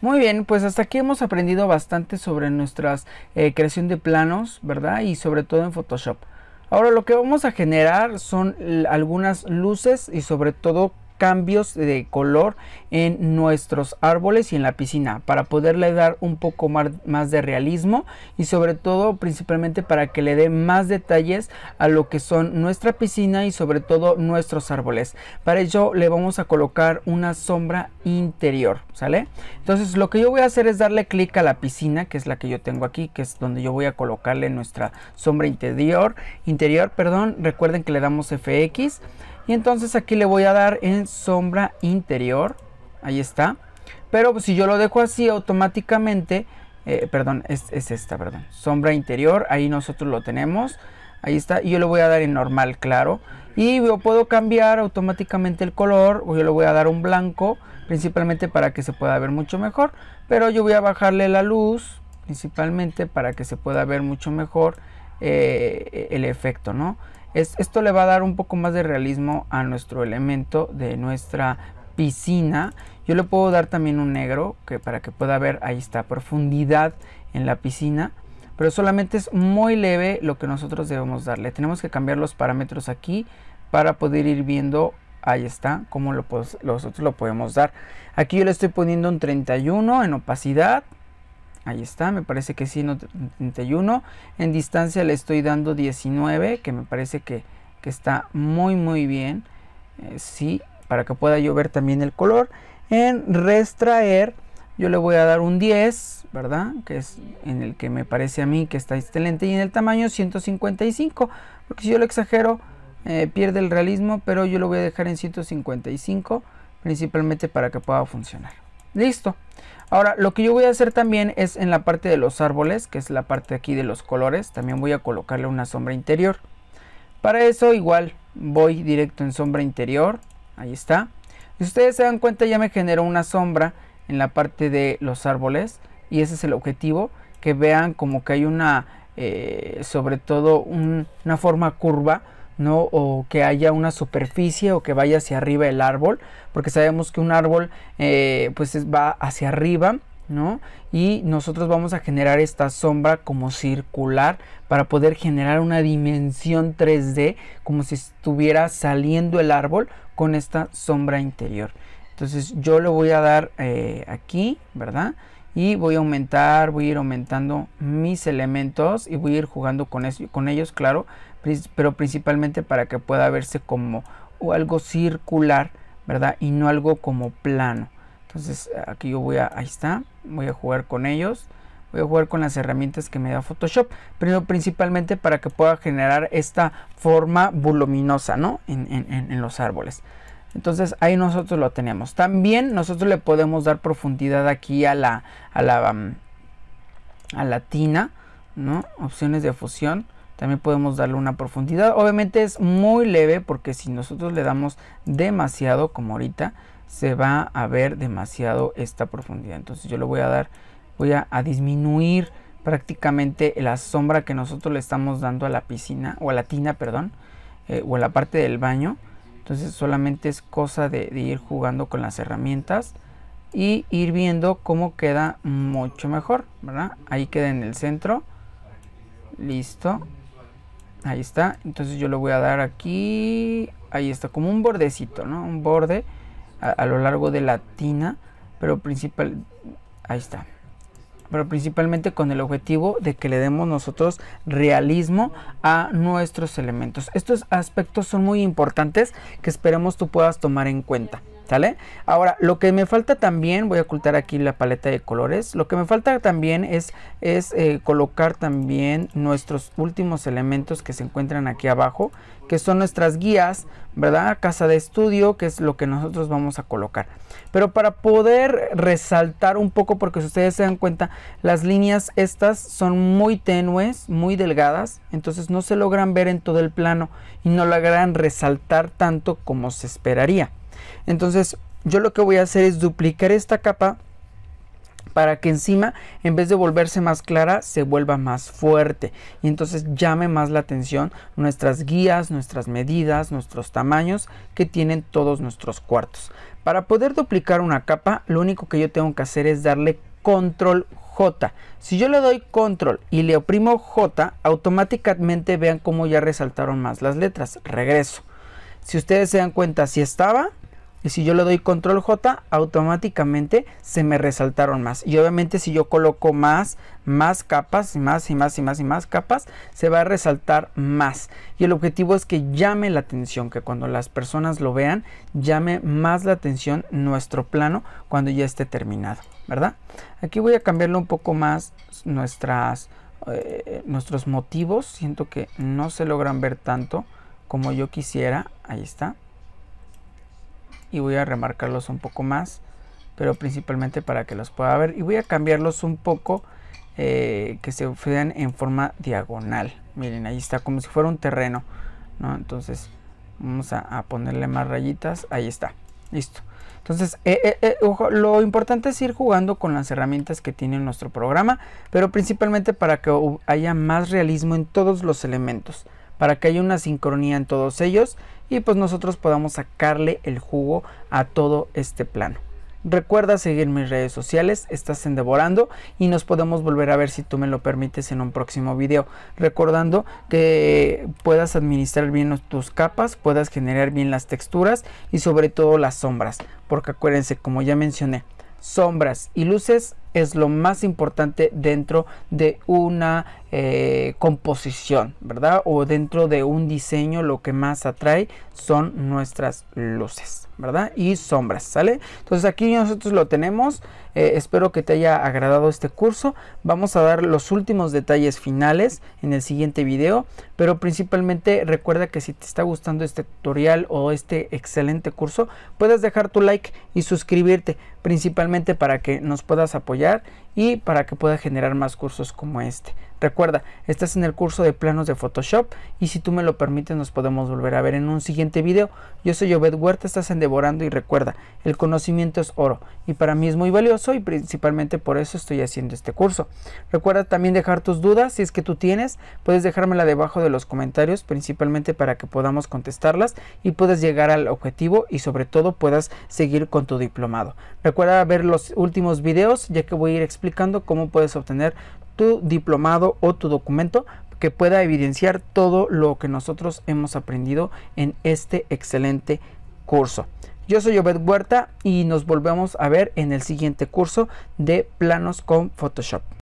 Muy bien, pues hasta aquí hemos aprendido bastante sobre nuestras eh, creación de planos, ¿verdad? Y sobre todo en Photoshop. Ahora lo que vamos a generar son algunas luces y sobre todo cambios de color en nuestros árboles y en la piscina para poderle dar un poco más de realismo y sobre todo principalmente para que le dé más detalles a lo que son nuestra piscina y sobre todo nuestros árboles para ello le vamos a colocar una sombra interior sale entonces lo que yo voy a hacer es darle clic a la piscina que es la que yo tengo aquí que es donde yo voy a colocarle nuestra sombra interior interior perdón recuerden que le damos fx y entonces aquí le voy a dar en sombra interior. Ahí está. Pero si yo lo dejo así automáticamente, eh, perdón, es, esta, perdón, sombra interior, ahí nosotros lo tenemos, ahí está, yo le voy a dar en normal, claro, y yo puedo cambiar automáticamente el color, o yo le voy a dar un blanco, principalmente para que se pueda ver mucho mejor, pero yo voy a bajarle la luz, principalmente para que se pueda ver mucho mejor eh, el efecto, ¿no? esto le va a dar un poco más de realismo a nuestro elemento de nuestra piscina. Yo le puedo dar también un negro que para que pueda ver, ahí está, profundidad en la piscina. Pero solamente es muy leve lo que nosotros debemos darle. Tenemos que cambiar los parámetros aquí para poder ir viendo, ahí está, cómo lo, nosotros lo podemos dar. Aquí yo le estoy poniendo un 31 en opacidad Ahí está, me parece que sí, no, 31. En distancia le estoy dando 19, que me parece que, está muy, muy bien. Eh, sí, para que pueda yo ver también el color. En restraer, yo le voy a dar un 10, ¿verdad? Que es en el que me parece a mí que está excelente. Y en el tamaño 155, porque si yo lo exagero, eh, pierde el realismo, pero yo lo voy a dejar en 155, principalmente para que pueda funcionar. Listo. Ahora, lo que yo voy a hacer también es en la parte de los árboles, que es la parte aquí de los colores, también voy a colocarle una sombra interior. Para eso igual voy directo en sombra interior, ahí está. Si ustedes se dan cuenta ya me generó una sombra en la parte de los árboles y ese es el objetivo, que vean como que hay una, eh, sobre todo una forma curva o que haya una superficie o que vaya hacia arriba el árbol, porque sabemos que un árbol eh, pues va hacia arriba, ¿no? Y nosotros vamos a generar esta sombra como circular para poder generar una dimensión 3D como si estuviera saliendo el árbol con esta sombra interior. Entonces yo le voy a dar eh, aquí, ¿verdad? y voy a aumentar, voy a ir aumentando mis elementos y voy a ir jugando con, eso, con ellos, claro, pero principalmente para que pueda verse como algo circular, ¿verdad? Y no algo como plano. Entonces aquí yo voy a, ahí está, voy a jugar con ellos. Voy a jugar con las herramientas que me da Photoshop, pero principalmente para que pueda generar esta forma voluminosa, ¿no? En, en los árboles. Entonces ahí nosotros lo tenemos. También nosotros le podemos dar profundidad aquí a la, a la, mm, a la tina, ¿no? Opciones de fusión. También podemos darle una profundidad. Obviamente es muy leve porque si nosotros le damos demasiado, como ahorita, se va a ver demasiado esta profundidad. Entonces yo le voy a dar, voy a, disminuir prácticamente la sombra que nosotros le estamos dando a la piscina o a la tina, perdón, eh, o a la parte del baño entonces solamente es cosa de, ir jugando con las herramientas y ir viendo cómo queda mucho mejor, ¿verdad? Ahí queda en el centro. Listo. Ahí está. Entonces yo lo voy a dar aquí. Ahí está, como un bordecito, ¿no? Un borde a, a lo largo de la tina, pero principal... Ahí está pero principalmente con el objetivo de que le demos nosotros realismo a nuestros elementos. Estos aspectos son muy importantes que esperemos tú puedas tomar en cuenta. Ahora, lo que me falta también, voy a ocultar aquí la paleta de colores. Lo que me falta también es, eh, colocar también nuestros últimos elementos que se encuentran aquí abajo, que son nuestras guías, ¿verdad? Casa de estudio, que es lo que nosotros vamos a colocar. Pero para poder resaltar un poco, porque si ustedes se dan cuenta, las líneas estas son muy tenues, muy delgadas, entonces no se logran ver en todo el plano y no logran resaltar tanto como se esperaría. Entonces yo lo que voy a hacer es duplicar esta capa para que encima en vez de volverse más clara se vuelva más fuerte y entonces llame más la atención nuestras guías, nuestras medidas, nuestros tamaños que tienen todos nuestros cuartos. Para poder duplicar una capa lo único que yo tengo que hacer es darle control J. Si yo le doy control y le oprimo J, automáticamente vean cómo ya resaltaron más las letras. Regreso. Si ustedes se dan cuenta, si estaba, y si yo le doy control J, automáticamente se me resaltaron más. Y obviamente si yo coloco más, más capas, y más y más y más y más capas, se va a resaltar más. Y el objetivo es que llame la atención, que cuando las personas lo vean, llame más la atención nuestro plano cuando ya esté terminado, ¿verdad? Aquí voy a cambiarle un poco más nuestras, eh, nuestros motivos. Siento que no se logran ver tanto como yo quisiera. Ahí está y voy a remarcarlos un poco más pero principalmente para que los pueda ver y voy a cambiarlos un poco eh, que se vean en forma diagonal miren ahí está como si fuera un terreno ¿no? entonces vamos a, ponerle más rayitas ahí está listo entonces, eh, eh, lo importante es ir jugando con las herramientas que tiene nuestro programa, pero principalmente para que haya más realismo en todos los elementos para que haya una sincronía en todos ellos y pues nosotros podamos sacarle el jugo a todo este plano. Recuerda seguir mis redes sociales, estás en Devorando y nos podemos volver a ver si tú me lo permites en un próximo video. Recordando que puedas administrar bien tus capas, puedas generar bien las texturas y sobre todo las sombras. Porque acuérdense, como ya mencioné, sombras y luces es lo más importante dentro de una eh, composición, ¿verdad? O dentro de un diseño lo que más atrae son nuestras luces, ¿verdad? Y sombras, ¿sale? Entonces aquí nosotros lo tenemos. Eh, espero que te haya agradado este curso. Vamos a dar los últimos detalles finales en el siguiente video pero principalmente recuerda que si te está gustando este tutorial o este excelente curso, puedes dejar tu like y suscribirte, principalmente para que nos puedas apoyar y para que pueda generar más cursos como este. Recuerda, estás en el curso de planos de Photoshop y si tú me lo permites nos podemos volver a ver en un siguiente video. Yo soy Obed Huerta, estás en Devorando y recuerda, el conocimiento es oro y para mí es muy valioso y principalmente por eso estoy haciendo este curso. Recuerda también dejar tus dudas, si es que tú tienes, puedes dejármela debajo de los comentarios principalmente para que podamos contestarlas y puedas llegar al objetivo y sobre todo puedas seguir con tu diplomado. Recuerda ver los últimos videos ya que voy a ir explicando cómo puedes obtener tu diplomado o tu documento que pueda evidenciar todo lo que nosotros hemos aprendido en este excelente curso. Yo soy Obed Huerta y nos volvemos a ver en el siguiente curso de planos con Photoshop.